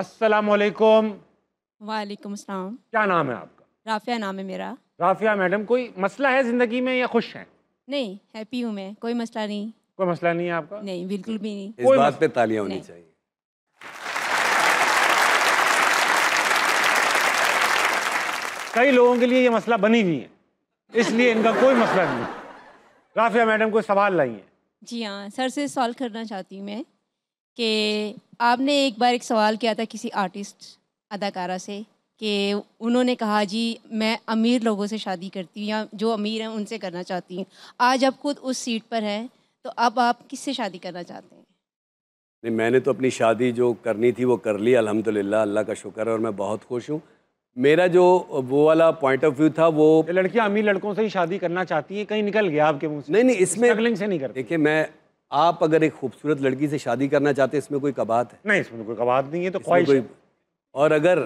अस्सलाम वालेकुम वालेकुम अस्सलाम क्या नाम है आपका राफिया नाम है मेरा राफिया मैडम कोई मसला है ज़िंदगी में या खुश हैं नहीं हैप्पी हूँ मैं कोई मसला नहीं कोई मसला नहीं है आपका नहीं बिल्कुल भी नहीं इस बात पे तालियां होनी चाहिए कई लोगों के लिए ये मसला बनी हुई है इसलिए इनका कोई मसला नहीं राफिया मैडम कोई सवाल लाइए है जी हाँ सर से सॉल्व करना चाहती हूँ मैं कि आपने एक बार एक सवाल किया था किसी आर्टिस्ट अदाकारा से कि उन्होंने कहा जी मैं अमीर लोगों से शादी करती हूँ या जो अमीर हैं उनसे करना चाहती हूँ आज आप खुद उस सीट पर हैं तो अब आप किससे शादी करना चाहते हैं नहीं मैंने तो अपनी शादी जो करनी थी वो कर ली अल्हम्दुलिल्लाह अल्लाह का शुक्र है और मैं बहुत खुश हूँ मेरा जो वो वाला पॉइंट ऑफ व्यू था वो लड़कियां अमीर लड़कों से ही शादी करना चाहती हैं कहीं निकल गया आपके मुंह से नहीं नहीं इसमें से नहीं करती देखिए मैं आप अगर एक खूबसूरत लड़की से शादी करना चाहते हैं इसमें कोई कबात है नहीं इसमें कोई कबात नहीं है तो कोई और अगर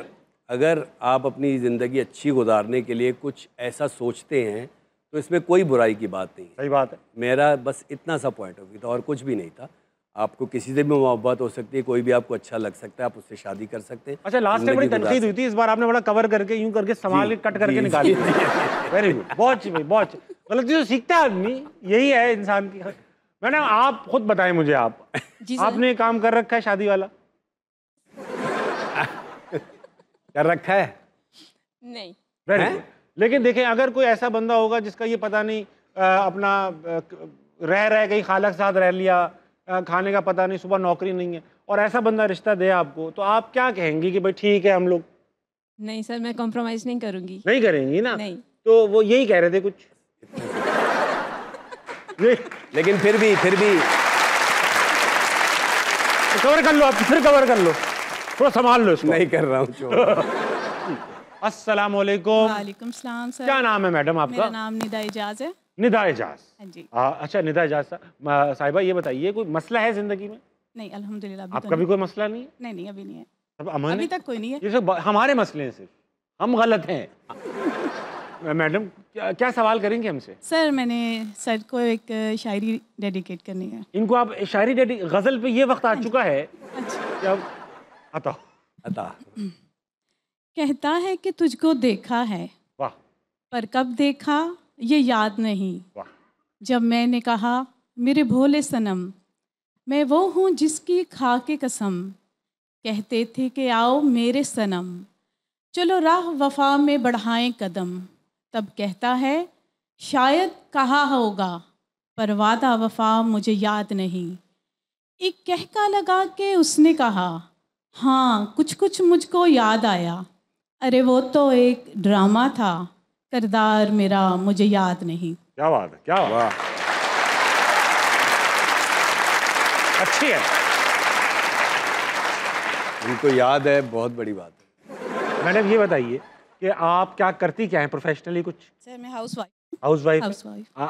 अगर आप अपनी ज़िंदगी अच्छी गुजारने के लिए कुछ ऐसा सोचते हैं तो इसमें कोई बुराई की बात नहीं सही बात है मेरा बस इतना सा पॉइंट ऑफ व्यू था और कुछ भी नहीं था आपको किसी से भी मोहब्बत हो सकती है कोई भी आपको अच्छा लग सकता है आप उससे शादी कर सकते हैं अच्छा लास्ट टाइम बड़ी तनकीद हुई थी इस बार आपने बड़ा कवर करके यूं करके संभाल कट करके निकाली वेरी गुड बहुत बहुत गलत मतलब जो सीखता है आदमी यही है इंसान की मैडम आप खुद बताए मुझे आप जी आपने काम कर रखा है शादी वाला कर रखा है नहीं है? लेकिन देखें अगर कोई ऐसा बंदा होगा जिसका ये पता नहीं आ, अपना रह रह गई कहीं खाला के साथ रह लिया आ, खाने का पता नहीं सुबह नौकरी नहीं है और ऐसा बंदा रिश्ता दे आपको तो आप क्या कहेंगी कि भाई ठीक है हम लोग नहीं सर मैं कॉम्प्रोमाइज़ नहीं करूंगी नहीं करेंगी ना नहीं तो वो यही कह रहे थे कुछ लेकिन फिर भी फिर भी कवर तो कर लो आप फिर कवर कर लो थोड़ा संभाल लो इसको नहीं कर रहा हूँ अस्सलाम वालेकुम सलाम सर क्या नाम है मैडम आपका मेरा नाम निदा एजाज है निदा एजाज हाँ जी अच्छा निदा एजाज साहिबा ये बताइए कोई मसला है जिंदगी में नहीं अल्हम्दुलिल्लाह आपका तो भी कोई मसला नहीं नहीं नहीं अभी नहीं है अभी तक कोई नहीं है ये सब हमारे मसले हैं सिर्फ हम गलत हैं मैडम क्या, क्या सवाल करेंगे हमसे सर मैंने सर को एक शायरी डेडिकेट करनी है इनको आप शायरी गज़ल पे ये वक्त आ हाँ चुका है अच्छा कहता है कि तुझको देखा है वाह पर कब देखा ये याद नहीं वाह जब मैंने कहा मेरे भोले सनम मैं वो हूँ जिसकी खा के कसम कहते थे कि आओ मेरे सनम चलो राह वफा में बढ़ाएं कदम तब कहता है शायद कहा होगा पर वादा वफा मुझे याद नहीं एक कहका लगा के उसने कहा हाँ कुछ कुछ मुझको याद आया अरे वो तो एक ड्रामा था करदार मेरा मुझे याद नहीं क्या बात है क्या बात अच्छी है उनको याद है बहुत बड़ी बात है मैडम ये बताइए कि आप क्या करती क्या है प्रोफेशनली कुछ सर मैं हाउस वाइफ हाउस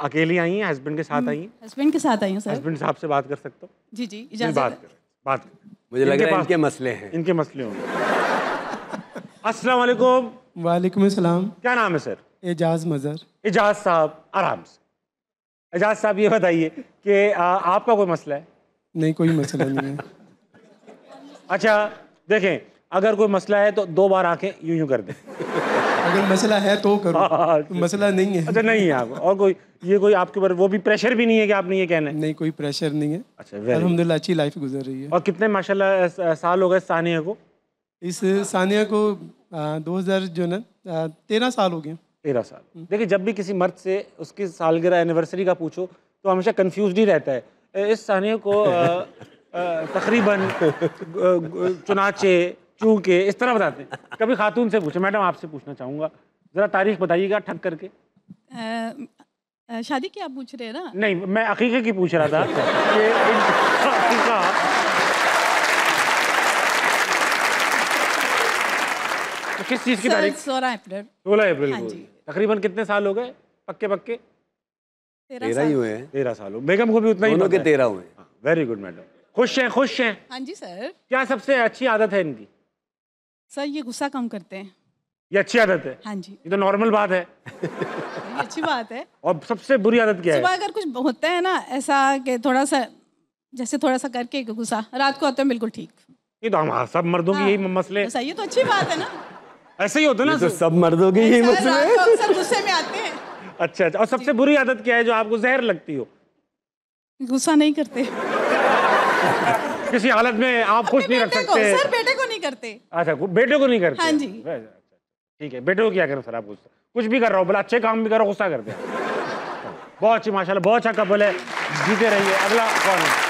अकेली आई हैं हस्बैंड के साथ हम्म, आई हैं हस्बैंड के साथ आई हूँ सर हस्बैंड साहब से बात कर सकते हो जी जी इजाजत बात कर बात मुझे लग रहा है इनके मसले हैं इनके मसले होंगे अस्सलाम वालेकुम वालेकुम अस्सलाम क्या नाम है सर एजाज मज़र एजाज साहब आराम से एजाज साहब ये बताइए कि आपका कोई मसला है नहीं कोई मसला नहीं है अच्छा देखें अगर कोई मसला है तो दो बार आंखें यूं यूं कर दें अगर मसला है तो करो हाँ, हाँ, अच्छा, मसला अच्छा। नहीं है अच्छा नहीं है आपको और कोई ये कोई आपके ऊपर वो भी प्रेशर भी नहीं है कि आपने ये कहना है नहीं कोई प्रेशर नहीं है अच्छा अलहमदिल्ला अच्छी लाइफ गुजर रही है और कितने माशाल्लाह साल हो गए सानिया को इस सानिया को दो हज़ार जो ना तेरह साल हो गए तेरह साल हम्म। देखिए जब भी किसी मर्द से उसकी सालगिरह एनिवर्सरी का पूछो तो हमेशा कन्फ्यूज ही रहता है इस सानिया को तकरीबन चुनाचे चूंकि इस तरह बताते हैं कभी खातून से पूछे मैडम आपसे पूछना चाहूंगा ज़रा तारीख बताइएगा ठक करके शादी की आप पूछ रहे हैं ना नहीं मैं अकीके की पूछ रहा था तो किस चीज़ की तारीख सोलह अप्रैल सोलह अप्रैल हाँ तकरीबन कितने साल हो गए पक्के पक्के तेरह ही हुए हैं तेरह साल हो बेगम को भी उतना ही के तेरह हुए वेरी गुड मैडम खुश हैं खुश हैं हाँ जी सर क्या सबसे अच्छी आदत है इनकी सर ये गुस्सा कम करते हैं ये अच्छी आदत है हाँ जी ये तो नॉर्मल बात है ये अच्छी बात है और सबसे बुरी आदत क्या है सुबह अगर कुछ होता है ना ऐसा कि थोड़ा सा जैसे थोड़ा सा करके गुस्सा रात को आते हैं बिल्कुल ठीक ये तो हम हाँ, सब मर्दों की हाँ। यही मसले ये तो अच्छी बात है ना ऐसे ही होता है ना तो सब मर्दों के यही मसले अक्सर गुस्से में आते हैं अच्छा अच्छा और सबसे बुरी आदत क्या है जो आपको जहर लगती हो गुस्सा नहीं करते किसी हालत में आप खुश नहीं रख सकते सर बेटे करते अच्छा बेटे को नहीं करते हाँ जी अच्छा, अच्छा। ठीक है बेटे को क्या करें सर आप गुस्सा कुछ भी कर रहा हो बोला अच्छे काम भी करो गुस्सा करते बहुत अच्छी माशाल्लाह बहुत अच्छा कपल है जीते रहिए अगला कौन है